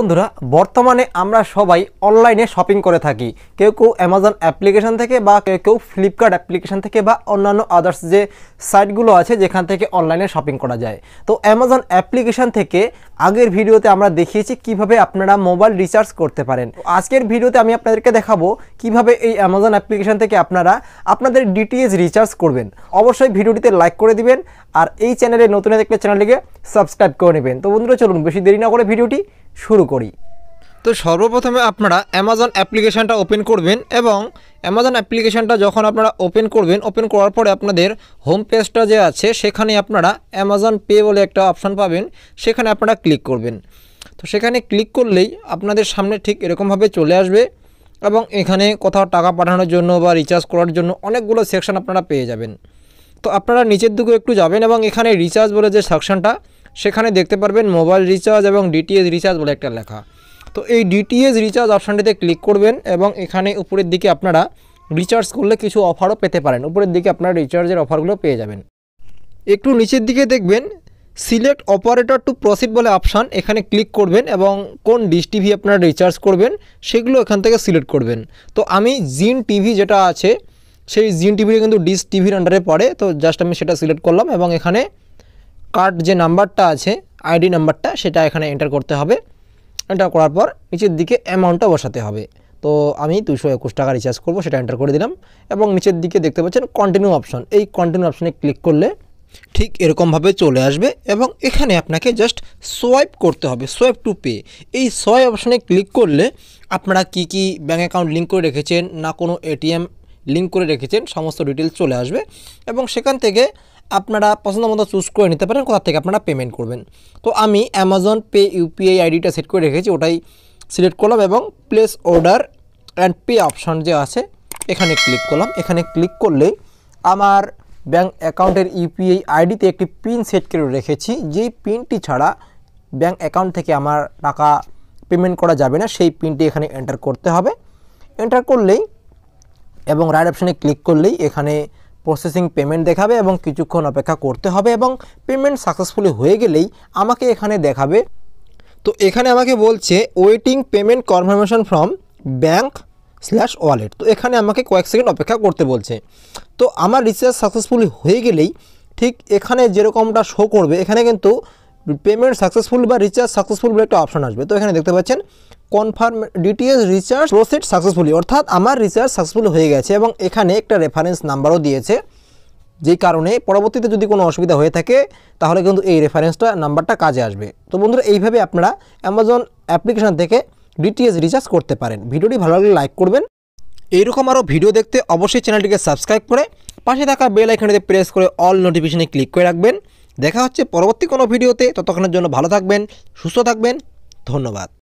বন্ধুরা বর্তমানে আমরা সবাই অনলাইনে শপিং করে থাকি কেউ কেউ অ্যামাজন অ্যাপ্লিকেশান থেকে বা কেউ কেউ ফ্লিপকার্ট অ্যাপ্লিকেশান থেকে বা অন্যান্য আদার্স যে সাইটগুলো আছে যেখান থেকে অনলাইনে শপিং করা যায় তো অ্যামাজন অ্যাপ্লিকেশান থেকে আগের ভিডিওতে আমরা দেখিয়েছি কিভাবে আপনারা মোবাইল রিচার্জ করতে পারেন আজকের ভিডিওতে আমি আপনাদেরকে দেখাবো কিভাবে এই অ্যামাজন অ্যাপ্লিকেশান থেকে আপনারা আপনাদের ডিটিএস রিচার্জ করবেন অবশ্যই ভিডিওটিতে লাইক করে দিবেন আর এই চ্যানেলে নতুন দেখলে চ্যানেলটিকে সাবস্ক্রাইব করে নেবেন তো বন্ধুরা চলুন বেশি দেরি না করে ভিডিওটি শুরু করি তো সর্বপ্রথমে আপনারা অ্যামাজন অ্যাপ্লিকেশানটা ওপেন করবেন এবং অ্যামাজন অ্যাপ্লিকেশানটা যখন আপনারা ওপেন করবেন ওপেন করার পরে আপনাদের হোম পেজটা যে আছে সেখানে আপনারা অ্যামাজন পে বলে একটা অপশান পাবেন সেখানে আপনারা ক্লিক করবেন তো সেখানে ক্লিক করলেই আপনাদের সামনে ঠিক এরকমভাবে চলে আসবে এবং এখানে কোথাও টাকা পাঠানোর জন্য বা রিচার্জ করার জন্য অনেকগুলো সেকশন আপনারা পেয়ে যাবেন তো আপনারা নিচের দিকে একটু যাবেন এবং এখানে রিচার্জ বলে যে সেকশনটা সেখানে দেখতে পারবেন মোবাইল রিচার্জ এবং ডিটিএস রিচার্জ বলে একটা লেখা তো এই ডিটিএস রিচার্জ অপশানটিতে ক্লিক করবেন এবং এখানে উপরের দিকে আপনারা রিচার্জ করলে কিছু অফারও পেতে পারেন উপরের দিকে আপনারা রিচার্জের অফারগুলো পেয়ে যাবেন একটু নিচের দিকে দেখবেন সিলেক্ট অপারেটর টু প্রসিড বলে অপশান এখানে ক্লিক করবেন এবং কোন ডিশ টিভি আপনারা রিচার্জ করবেন সেগুলো এখান থেকে সিলেক্ট করবেন তো আমি জিন টিভি যেটা আছে সেই জিন টিভিটা কিন্তু ডিশ টিভির আন্ডারে পড়ে তো জাস্ট আমি সেটা সিলেক্ট করলাম এবং এখানে কার্ড যে নাম্বারটা আছে আইডি নাম্বারটা সেটা এখানে এন্টার করতে হবে এন্টার করার পর নিচের দিকে অ্যামাউন্টটা বসাতে হবে তো আমি দুশো একুশ টাকা রিচার্জ করবো সেটা এন্টার করে দিলাম এবং নিচের দিকে দেখতে পাচ্ছেন কন্টিনিউ অপশন এই কন্টিনিউ অপশনে ক্লিক করলে ঠিক এরকমভাবে চলে আসবে এবং এখানে আপনাকে জাস্ট সোয়াইপ করতে হবে সোয়াইপ টু পে এই সোয়াইপ অপশনে ক্লিক করলে আপনারা কি কি ব্যাঙ্ক অ্যাকাউন্ট লিঙ্ক করে রেখেছেন না কোনো এটিএম লিঙ্ক করে রেখেছেন সমস্ত ডিটেলস চলে আসবে এবং সেখান থেকে আপনারা পছন্দ মতো চুজ করে নিতে পারেন কোথা থেকে আপনারা পেমেন্ট করবেন তো আমি অ্যামাজন পে ইউপিআই আইডিটা সেট করে রেখেছি ওটাই সিলেক্ট করলাম এবং place order and pay option যে আছে এখানে ক্লিক করলাম এখানে ক্লিক করলেই আমার ব্যাঙ্ক অ্যাকাউন্টের ইউপিআই আইডিতে একটি পিন সেট করে রেখেছি যেই পিনটি ছাড়া ব্যাঙ্ক অ্যাকাউন্ট থেকে আমার টাকা পেমেন্ট করা যাবে না সেই পিনটি এখানে এন্টার করতে হবে এন্টার করলেই এবং রাইট অপশানে ক্লিক করলেই এখানে প্রসেসিং পেমেন্ট দেখাবে এবং কিছুক্ষণ অপেক্ষা করতে হবে এবং পেমেন্ট সাকসেসফুলি হয়ে গেলেই আমাকে এখানে দেখাবে তো এখানে আমাকে বলছে waiting payment confirmation from bank slash wallet তো এখানে আমাকে কয়েক সেকেন্ড অপেক্ষা করতে বলছে তো আমার রিচার্জ সাকসেসফুলি হয়ে গেলেই ঠিক এখানে যেরকমটা শো করবে এখানে কিন্তু পেমেন্ট সাকসেসফুল বা রিচার্জ সাকসেসফুল বলে একটা অপশান আসবে তো এখানে দেখতে পাচ্ছেন confirm DTS recharge proceed successfully অর্থাৎ আমার রিচার্জ সাকসেসফুল হয়ে গেছে এবং এখানে একটা রেফারেন্স নাম্বারও দিয়েছে যেই কারণে পরবর্তীতে যদি কোনো অসুবিধা হয়ে থাকে তাহলে কিন্তু এই রেফারেন্সটা নাম্বারটা কাজে আসবে তো বন্ধুরা এইভাবে আপনারা অ্যামাজন অ্যাপ্লিকেশান থেকে ডিটিএস রিচার্জ করতে পারেন ভিডিওটি ভালো লাগলে লাইক করবেন এইরকম আরও ভিডিও দেখতে অবশ্যই চ্যানেলটিকে সাবস্ক্রাইব করে পাশে থাকা বেল আইকনটিতে প্রেস করে অল নোটিফিকেশানে ক্লিক করে রাখবেন দেখা হচ্ছে পরবর্তী কোনো ভিডিওতে ততক্ষণের জন্য ভালো থাকবেন সুস্থ থাকবেন ধন্যবাদ